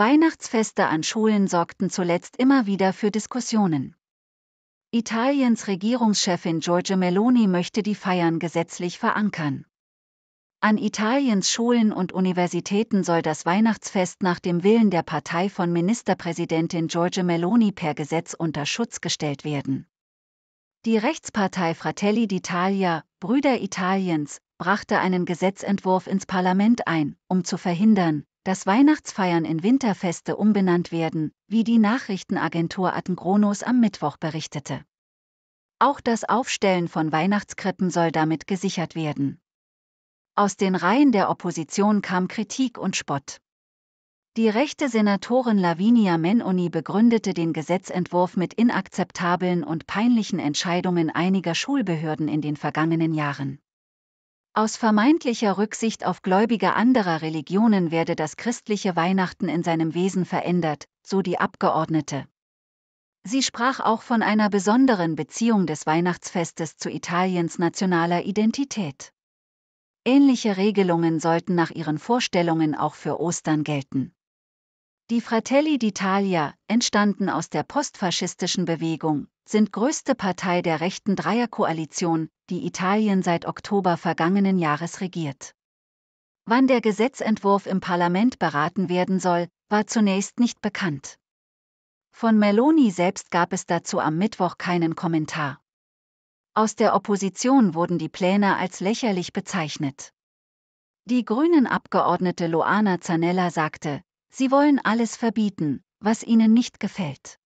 Weihnachtsfeste an Schulen sorgten zuletzt immer wieder für Diskussionen. Italiens Regierungschefin Giorgia Meloni möchte die Feiern gesetzlich verankern. An Italiens Schulen und Universitäten soll das Weihnachtsfest nach dem Willen der Partei von Ministerpräsidentin Giorgia Meloni per Gesetz unter Schutz gestellt werden. Die Rechtspartei Fratelli d'Italia, Brüder Italiens, brachte einen Gesetzentwurf ins Parlament ein, um zu verhindern, dass Weihnachtsfeiern in Winterfeste umbenannt werden, wie die Nachrichtenagentur Atengronos am Mittwoch berichtete. Auch das Aufstellen von Weihnachtskrippen soll damit gesichert werden. Aus den Reihen der Opposition kam Kritik und Spott. Die rechte Senatorin Lavinia Menoni begründete den Gesetzentwurf mit inakzeptablen und peinlichen Entscheidungen einiger Schulbehörden in den vergangenen Jahren. Aus vermeintlicher Rücksicht auf Gläubige anderer Religionen werde das christliche Weihnachten in seinem Wesen verändert, so die Abgeordnete. Sie sprach auch von einer besonderen Beziehung des Weihnachtsfestes zu Italiens nationaler Identität. Ähnliche Regelungen sollten nach ihren Vorstellungen auch für Ostern gelten. Die Fratelli d'Italia, entstanden aus der postfaschistischen Bewegung, sind größte Partei der rechten Dreierkoalition, die Italien seit Oktober vergangenen Jahres regiert. Wann der Gesetzentwurf im Parlament beraten werden soll, war zunächst nicht bekannt. Von Meloni selbst gab es dazu am Mittwoch keinen Kommentar. Aus der Opposition wurden die Pläne als lächerlich bezeichnet. Die grünen Abgeordnete Loana Zanella sagte, Sie wollen alles verbieten, was ihnen nicht gefällt.